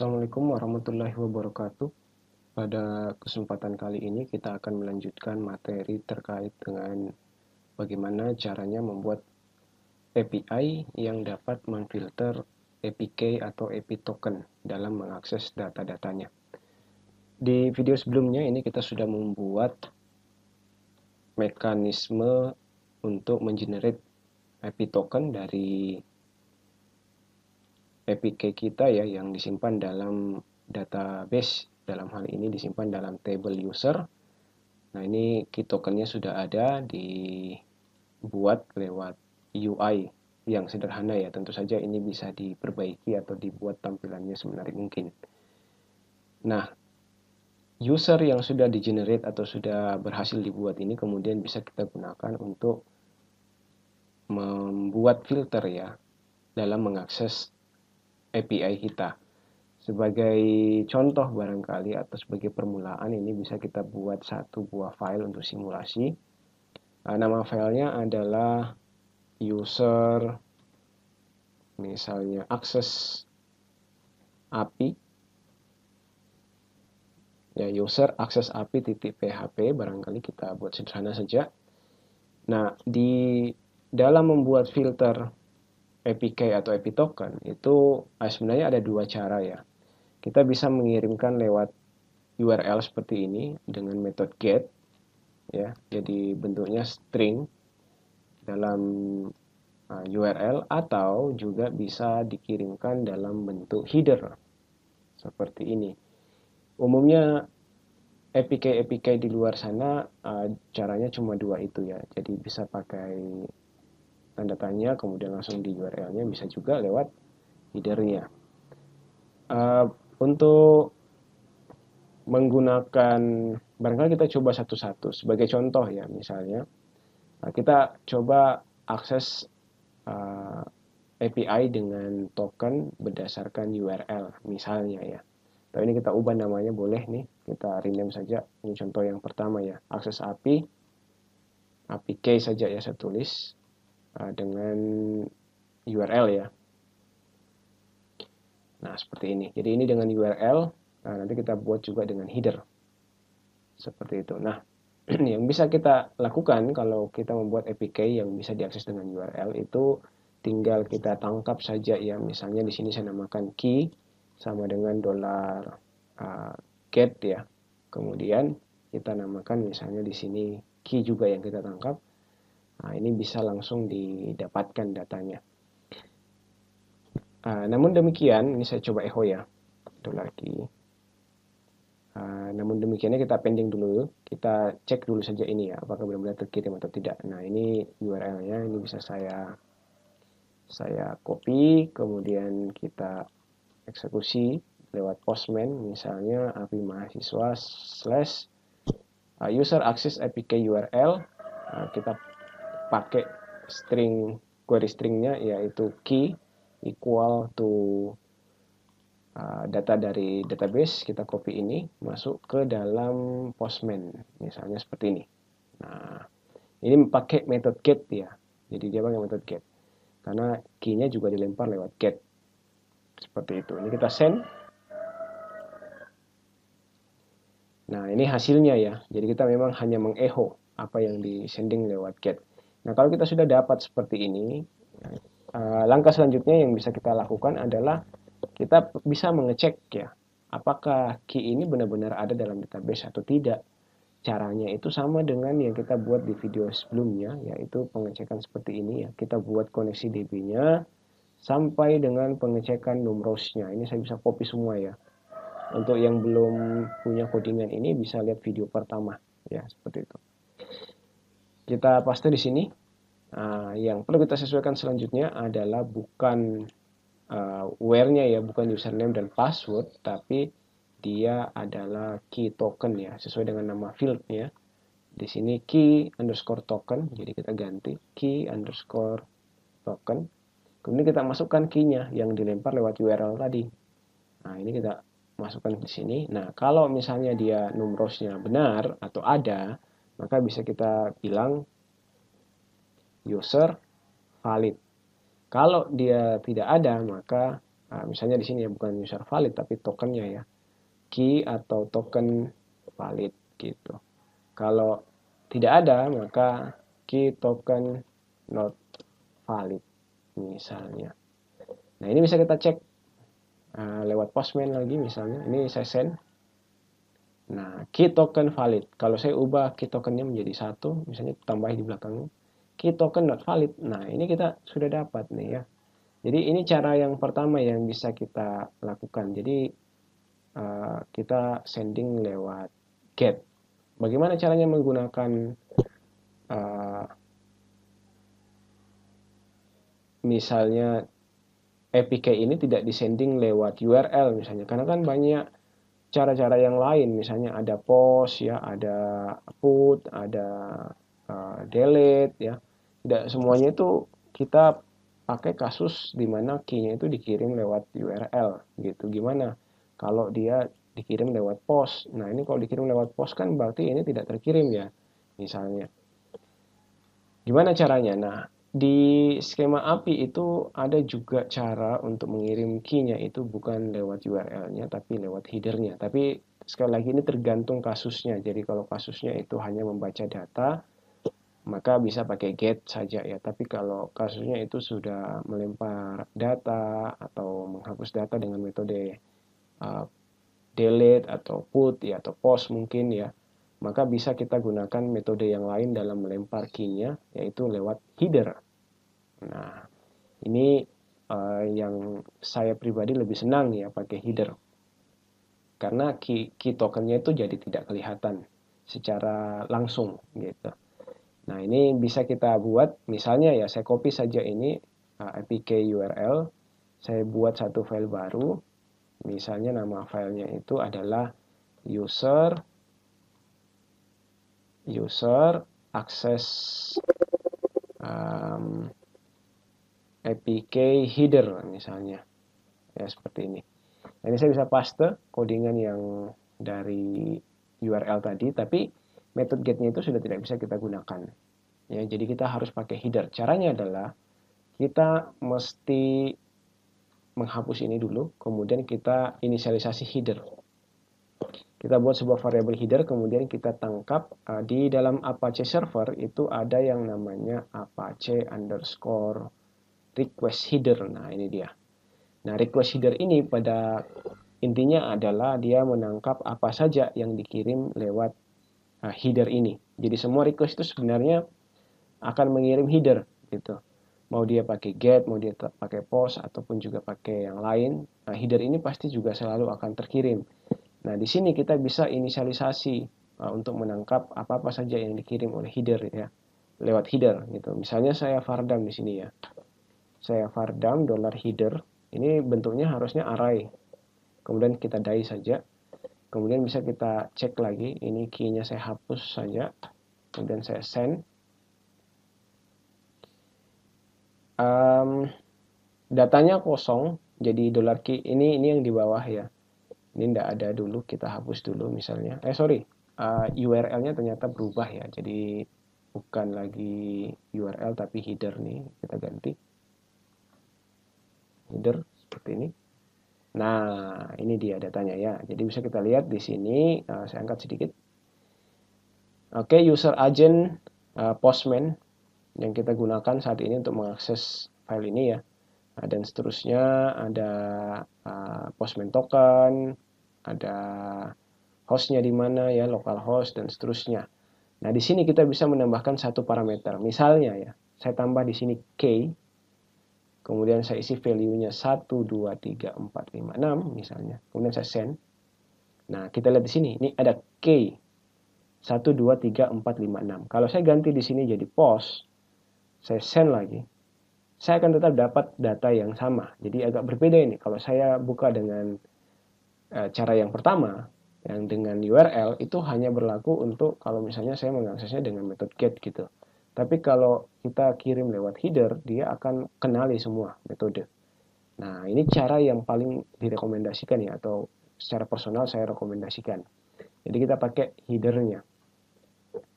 Assalamualaikum warahmatullahi wabarakatuh. Pada kesempatan kali ini kita akan melanjutkan materi terkait dengan bagaimana caranya membuat API yang dapat memfilter APK atau API token dalam mengakses data-datanya. Di video sebelumnya ini kita sudah membuat mekanisme untuk mengenerate API token dari APK kita ya yang disimpan dalam database dalam hal ini disimpan dalam table user nah ini key tokennya sudah ada dibuat lewat UI yang sederhana ya tentu saja ini bisa diperbaiki atau dibuat tampilannya semenarik mungkin nah user yang sudah di generate atau sudah berhasil dibuat ini kemudian bisa kita gunakan untuk membuat filter ya dalam mengakses API kita. Sebagai contoh barangkali atau sebagai permulaan ini bisa kita buat satu buah file untuk simulasi. Nah, nama filenya adalah user misalnya akses API ya user akses API titik PHP barangkali kita buat sederhana saja. Nah, di dalam membuat filter APK atau API token itu eh, sebenarnya ada dua cara ya. Kita bisa mengirimkan lewat URL seperti ini dengan metode get ya. Jadi bentuknya string dalam eh, URL atau juga bisa dikirimkan dalam bentuk header seperti ini. Umumnya APK-APK di luar sana eh, caranya cuma dua itu ya. Jadi bisa pakai tanda tanya kemudian langsung di URL-nya bisa juga lewat headernya uh, untuk menggunakan barangkali kita coba satu-satu sebagai contoh ya misalnya uh, kita coba akses uh, eh, API dengan token berdasarkan URL misalnya ya. Tapi ini kita ubah namanya boleh nih, kita rename saja. Ini contoh yang pertama ya, akses API, API key saja ya saya tulis. Uh, dengan URL ya. Nah, seperti ini. Jadi ini dengan URL, nah nanti kita buat juga dengan header. Seperti itu. Nah, yang bisa kita lakukan kalau kita membuat APK yang bisa diakses dengan URL itu tinggal kita tangkap saja ya misalnya di sini saya namakan key sama dengan dollar uh, get ya kemudian kita namakan misalnya di sini key juga yang kita tangkap Nah, ini bisa langsung didapatkan datanya. Uh, namun demikian, ini saya coba echo ya. Itu lagi. Uh, namun demikiannya kita pending dulu, kita cek dulu saja ini ya, apakah benar-benar terkirim atau tidak. Nah ini URL-nya, ini bisa saya saya copy, kemudian kita eksekusi lewat Postman, misalnya api mahasiswa slash ah, user access apk URL, uh, kita pakai string query stringnya yaitu key equal to uh, data dari database kita copy ini masuk ke dalam postman misalnya seperti ini nah ini pakai method get ya jadi dia pakai method get karena keynya juga dilempar lewat get seperti itu ini kita send nah ini hasilnya ya jadi kita memang hanya mengeho apa yang di sending lewat get Nah, kalau kita sudah dapat seperti ini, eh, langkah selanjutnya yang bisa kita lakukan adalah kita bisa mengecek ya, apakah key ini benar-benar ada dalam database atau tidak. Caranya itu sama dengan yang kita buat di video sebelumnya, yaitu pengecekan seperti ini ya. Kita buat koneksi DB-nya sampai dengan pengecekan numerosnya. Ini saya bisa copy semua ya. Untuk yang belum punya codingan ini bisa lihat video pertama ya, seperti itu. Kita paste di sini. Uh, yang perlu kita sesuaikan selanjutnya adalah bukan uh, where-nya ya, bukan username dan password, tapi dia adalah key token ya, sesuai dengan nama field fieldnya. Di sini key underscore token, jadi kita ganti key underscore token. Kemudian kita masukkan key-nya yang dilempar lewat URL tadi. Nah, ini kita masukkan di sini. Nah, kalau misalnya dia numerosnya benar atau ada, maka bisa kita bilang user valid. Kalau dia tidak ada, maka uh, misalnya di sini ya bukan user valid tapi tokennya ya key atau token valid gitu. Kalau tidak ada maka key token not valid misalnya. Nah ini bisa kita cek uh, lewat postman lagi misalnya. Ini saya send. Nah key token valid. Kalau saya ubah key tokennya menjadi satu, misalnya tambah di belakangnya key token not valid. Nah, ini kita sudah dapat nih ya. Jadi ini cara yang pertama yang bisa kita lakukan. Jadi uh, kita sending lewat get. Bagaimana caranya menggunakan uh, misalnya APK ini tidak disending lewat URL misalnya. Karena kan banyak cara-cara yang lain misalnya ada post ya, ada put, ada uh, delete ya tidak semuanya itu kita pakai kasus di mana key-nya itu dikirim lewat URL gitu. Gimana kalau dia dikirim lewat pos? Nah, ini kalau dikirim lewat pos kan berarti ini tidak terkirim ya. Misalnya. Gimana caranya? Nah, di skema API itu ada juga cara untuk mengirim key-nya itu bukan lewat URL-nya tapi lewat header-nya. Tapi sekali lagi ini tergantung kasusnya. Jadi kalau kasusnya itu hanya membaca data, maka bisa pakai get saja ya tapi kalau kasusnya itu sudah melempar data atau menghapus data dengan metode uh, delete atau put ya atau post mungkin ya maka bisa kita gunakan metode yang lain dalam melempar key-nya yaitu lewat header nah ini uh, yang saya pribadi lebih senang ya pakai header karena key, key tokennya itu jadi tidak kelihatan secara langsung gitu Nah, ini bisa kita buat, misalnya ya saya copy saja ini eh, APK URL, saya buat satu file baru, misalnya nama filenya itu adalah user user access um, APK header misalnya ya seperti ini. ini saya bisa paste codingan yang dari URL tadi, tapi method nya itu sudah tidak bisa kita gunakan. Ya, jadi kita harus pakai header. Caranya adalah kita mesti menghapus ini dulu, kemudian kita inisialisasi header. Kita buat sebuah variabel header, kemudian kita tangkap uh, di dalam Apache server itu ada yang namanya Apache underscore request header. Nah ini dia. Nah request header ini pada intinya adalah dia menangkap apa saja yang dikirim lewat uh, header ini. Jadi semua request itu sebenarnya akan mengirim header gitu. Mau dia pakai get, mau dia pakai post ataupun juga pakai yang lain. Nah, header ini pasti juga selalu akan terkirim. Nah, di sini kita bisa inisialisasi uh, untuk menangkap apa-apa saja yang dikirim oleh header ya. Lewat header gitu. Misalnya saya fardam di sini ya. Saya fardam dollar header. Ini bentuknya harusnya array. Kemudian kita dai saja kemudian bisa kita cek lagi ini key-nya saya hapus saja kemudian saya send um, datanya kosong jadi dollar key ini ini yang di bawah ya ini tidak ada dulu kita hapus dulu misalnya eh sorry uh, eh, URL-nya ternyata berubah ya jadi bukan lagi URL tapi header nih kita ganti header seperti ini Nah, ini dia datanya ya. Jadi bisa kita lihat di sini, uh, saya angkat sedikit. Oke, okay, user agent uh, postman yang kita gunakan saat ini untuk mengakses file ini ya. Uh, dan seterusnya ada uh, postman token, ada hostnya di mana ya, local host dan seterusnya. Nah, di sini kita bisa menambahkan satu parameter. Misalnya ya, saya tambah di sini key Kemudian saya isi value-nya 1, 2, 3, 4, 5, 6 misalnya. Kemudian saya send. Nah, kita lihat di sini. Ini ada K. 1, 2, 3, 4, 5, 6. Kalau saya ganti di sini jadi post, saya send lagi. Saya akan tetap dapat data yang sama. Jadi agak berbeda ini. Kalau saya buka dengan e, cara yang pertama, yang dengan URL, itu hanya berlaku untuk kalau misalnya saya mengaksesnya dengan metode get gitu. Tapi kalau kita kirim lewat header, dia akan kenali semua metode. Nah, ini cara yang paling direkomendasikan ya, atau secara personal saya rekomendasikan. Jadi kita pakai headernya.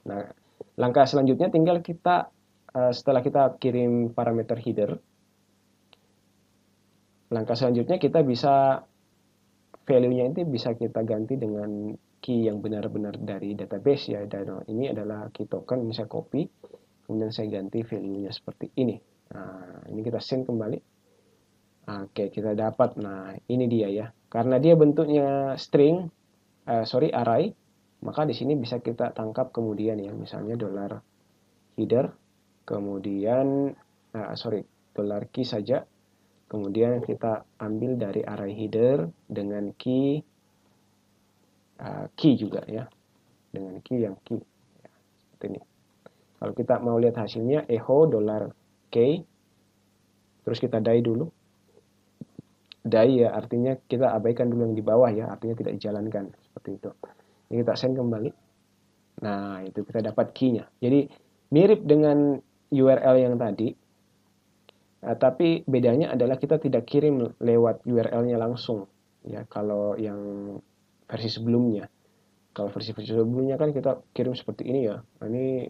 Nah, langkah selanjutnya tinggal kita eh, setelah kita kirim parameter header, langkah selanjutnya kita bisa value-nya itu bisa kita ganti dengan key yang benar-benar dari database ya. Dan ini adalah key token, bisa copy kemudian saya ganti value-nya seperti ini nah ini kita send kembali oke kita dapat nah ini dia ya karena dia bentuknya string eh, sorry array maka di sini bisa kita tangkap kemudian ya misalnya dollar header kemudian eh, sorry dollar key saja kemudian kita ambil dari array header dengan key eh, key juga ya dengan key yang key ya, seperti ini kalau kita mau lihat hasilnya, echo dollar K. Terus kita dai dulu. Dai ya artinya kita abaikan dulu yang di bawah ya, artinya tidak dijalankan. Seperti itu. Ini kita send kembali. Nah, itu kita dapat key Jadi mirip dengan URL yang tadi, Nah, tapi bedanya adalah kita tidak kirim lewat URL-nya langsung. Ya, kalau yang versi sebelumnya. Kalau versi-versi sebelumnya kan kita kirim seperti ini ya. Nah, ini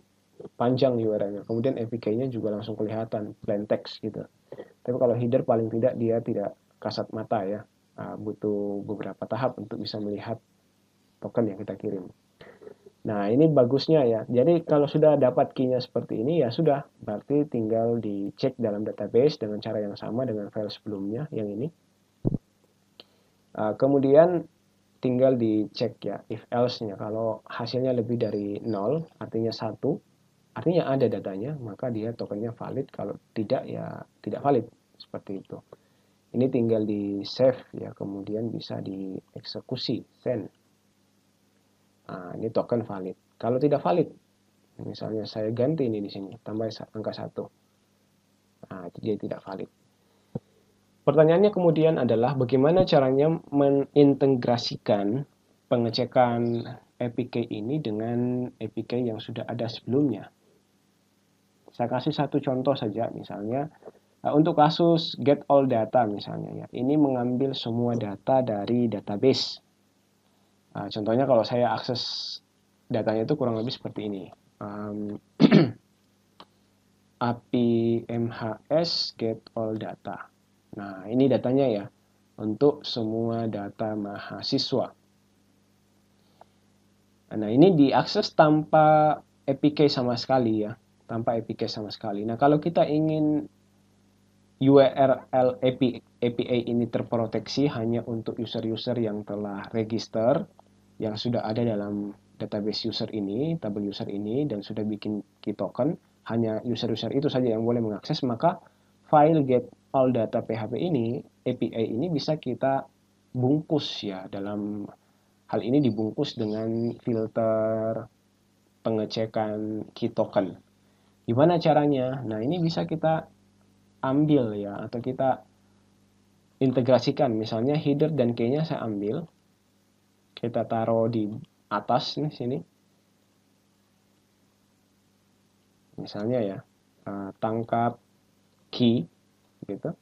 panjang URL-nya. Kemudian APK-nya juga langsung kelihatan, plain text gitu. Tapi kalau header paling tidak dia tidak kasat mata ya. Ah, butuh beberapa tahap untuk bisa melihat token yang kita kirim. Nah, ini bagusnya ya. Jadi kalau sudah dapat key-nya seperti ini ya sudah, berarti tinggal dicek dalam database dengan cara yang sama dengan file sebelumnya yang ini. Ah, kemudian tinggal dicek ya if else-nya kalau hasilnya lebih dari 0 artinya satu artinya ada datanya maka dia tokennya valid kalau tidak ya tidak valid seperti itu ini tinggal di save ya kemudian bisa dieksekusi send nah, ini token valid kalau tidak valid misalnya saya ganti ini di sini tambah angka satu nah, jadi tidak valid pertanyaannya kemudian adalah bagaimana caranya menintegrasikan pengecekan APK ini dengan APK yang sudah ada sebelumnya saya kasih satu contoh saja misalnya eh, untuk kasus get all data misalnya ya. Ini mengambil semua data dari database. Eh, contohnya kalau saya akses datanya itu kurang lebih seperti ini. Um, API MHS get all data. Nah, ini datanya ya untuk semua data mahasiswa. Nah, ini diakses tanpa APK sama sekali ya tanpa APK sama sekali. Nah, kalau kita ingin URL API, ini terproteksi hanya untuk user-user yang telah register, yang sudah ada dalam database user ini, tabel user ini, dan sudah bikin key token, hanya user-user itu saja yang boleh mengakses, maka file get all data PHP ini, API ini bisa kita bungkus ya, dalam hal ini dibungkus dengan filter pengecekan key token Gimana caranya? Nah, ini bisa kita ambil ya atau kita integrasikan. Misalnya header dan key-nya saya ambil. Kita taruh di atas nih sini. Misalnya ya, eh, tangkap key gitu.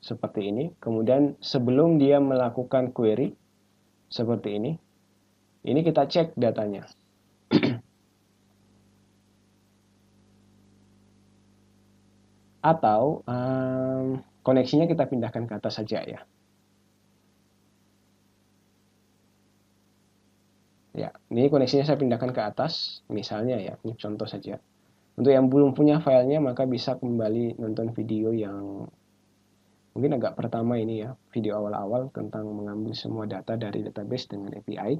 Seperti ini. Kemudian sebelum dia melakukan query seperti ini, ini kita cek datanya. atau um, koneksinya kita pindahkan ke atas saja ya. Ya, ini koneksinya saya pindahkan ke atas, misalnya ya, ini contoh saja. Untuk yang belum punya filenya, maka bisa kembali nonton video yang mungkin agak pertama ini ya, video awal-awal tentang mengambil semua data dari database dengan API.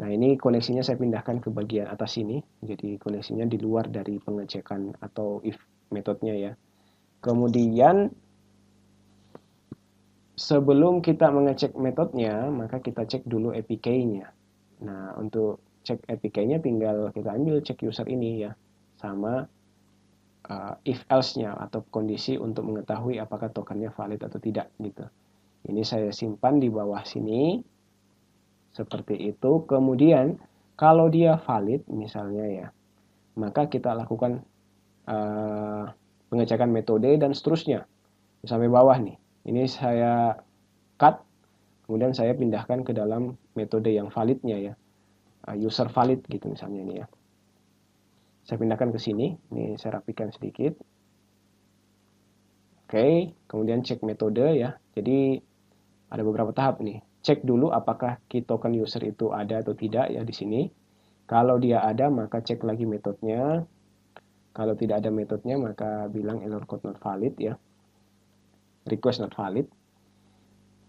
Nah ini koleksinya saya pindahkan ke bagian atas sini, jadi koleksinya di luar dari pengecekan atau if metodenya ya. Kemudian sebelum kita mengecek metodenya, maka kita cek dulu APK-nya. Nah untuk cek APK-nya tinggal kita ambil cek user ini ya, sama uh, if else-nya atau kondisi untuk mengetahui apakah tokennya valid atau tidak gitu. Ini saya simpan di bawah sini seperti itu. Kemudian kalau dia valid misalnya ya, maka kita lakukan uh, pengecekan metode dan seterusnya. Sampai bawah nih. Ini saya cut, kemudian saya pindahkan ke dalam metode yang validnya ya. Uh, user valid gitu misalnya ini ya. Saya pindahkan ke sini. Ini saya rapikan sedikit. Oke, okay, kemudian cek metode ya. Jadi ada beberapa tahap nih cek dulu apakah key token user itu ada atau tidak ya di sini. Kalau dia ada maka cek lagi metodenya. Kalau tidak ada metodenya maka bilang error code not valid ya. Request not valid.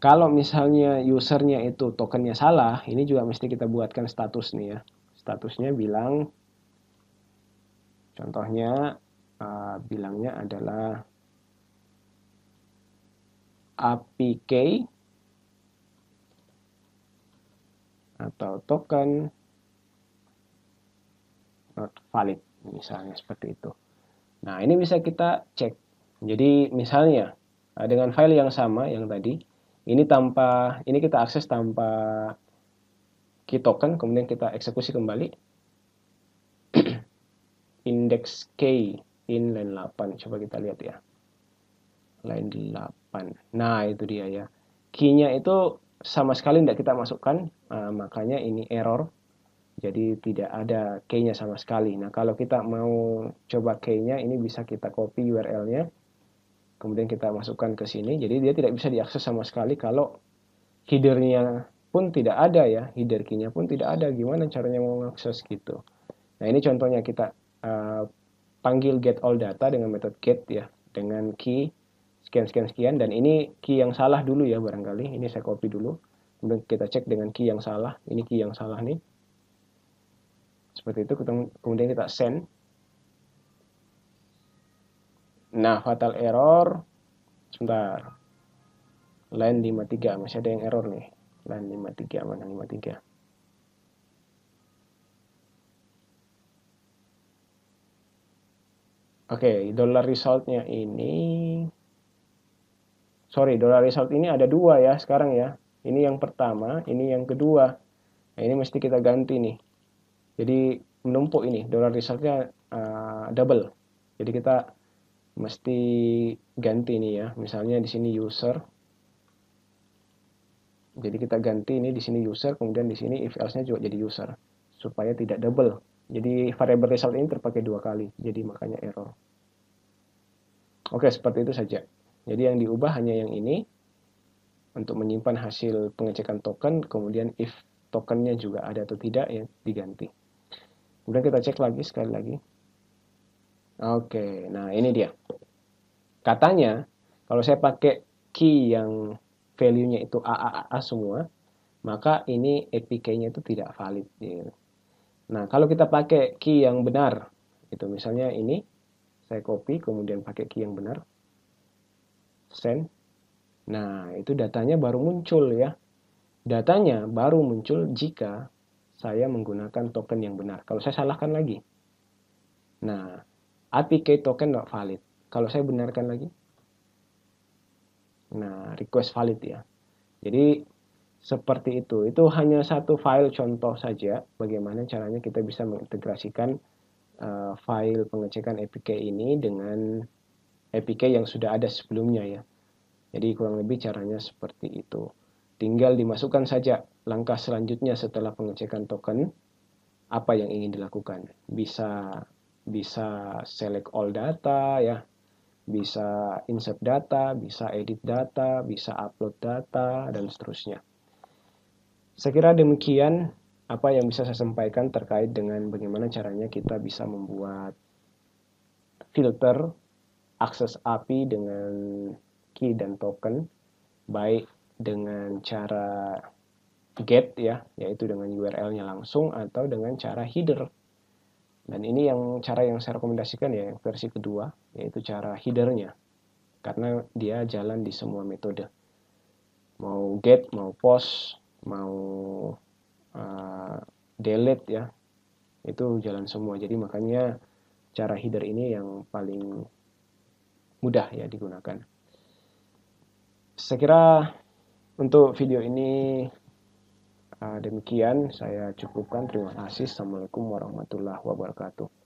Kalau misalnya usernya itu tokennya salah, ini juga mesti kita buatkan status nih ya. Statusnya bilang contohnya uh, bilangnya adalah APK atau token not valid misalnya seperti itu. Nah ini bisa kita cek. Jadi misalnya eh, dengan file yang sama yang tadi, ini tanpa ini kita akses tanpa key token, kemudian kita eksekusi kembali index K in line 8. Coba kita lihat ya. Line 8. Nah, itu dia ya. Key-nya itu sama sekali tidak kita masukkan, uh, makanya ini error. Jadi tidak ada key-nya sama sekali. Nah, kalau kita mau coba key-nya, ini bisa kita copy URL-nya. Kemudian kita masukkan ke sini. Jadi dia tidak bisa diakses sama sekali kalau header-nya pun tidak ada ya. Header key-nya pun tidak ada. Gimana caranya mau mengakses gitu. Nah, ini contohnya kita uh, panggil get all data dengan metode get ya. Dengan key sekian sekian sekian dan ini key yang salah dulu ya barangkali ini saya copy dulu kemudian kita cek dengan key yang salah ini key yang salah nih seperti itu kemudian kita send nah fatal error sebentar line 53 masih ada yang error nih line 53 mana 53 Oke, okay, dollar resultnya ini sorry dollar result ini ada dua ya sekarang ya ini yang pertama ini yang kedua nah, ini mesti kita ganti nih jadi menumpuk ini dollar resultnya uh, ah, double jadi kita mesti ganti ini ya misalnya di sini user jadi kita ganti ini di sini user kemudian di sini if else nya juga jadi user supaya tidak double jadi variable result ini terpakai dua kali jadi makanya error oke seperti itu saja jadi yang diubah hanya yang ini untuk menyimpan hasil pengecekan token, kemudian if tokennya juga ada atau tidak ya diganti. Kemudian kita cek lagi sekali lagi. Oke, nah ini dia. Katanya kalau saya pakai key yang value-nya itu AAA semua, maka ini APK-nya itu tidak valid. Ya. Nah, kalau kita pakai key yang benar, itu misalnya ini, saya copy, kemudian pakai key yang benar, Nah, itu datanya baru muncul ya. Datanya baru muncul jika saya menggunakan token yang benar. Kalau saya salahkan lagi. Nah, APK token not valid. Kalau saya benarkan lagi. Nah, request valid ya. Jadi seperti itu. Itu hanya satu file contoh saja bagaimana caranya kita bisa mengintegrasikan eh, file pengecekan APK ini dengan APK yang sudah ada sebelumnya ya. Jadi kurang lebih caranya seperti itu. Tinggal dimasukkan saja langkah selanjutnya setelah pengecekan token apa yang ingin dilakukan. Bisa bisa select all data ya. Bisa insert data, bisa edit data, bisa upload data dan seterusnya. Saya kira demikian apa yang bisa saya sampaikan terkait dengan bagaimana caranya kita bisa membuat filter akses API dengan key dan token baik dengan cara get ya yaitu dengan URL-nya langsung atau dengan cara header dan ini yang cara yang saya rekomendasikan ya versi kedua yaitu cara headernya karena dia jalan di semua metode mau get mau post mau uh, delete ya itu jalan semua jadi makanya cara header ini yang paling mudah ya digunakan. Saya kira untuk video ini eh, demikian saya cukupkan. Terima kasih. Assalamualaikum warahmatullahi wabarakatuh.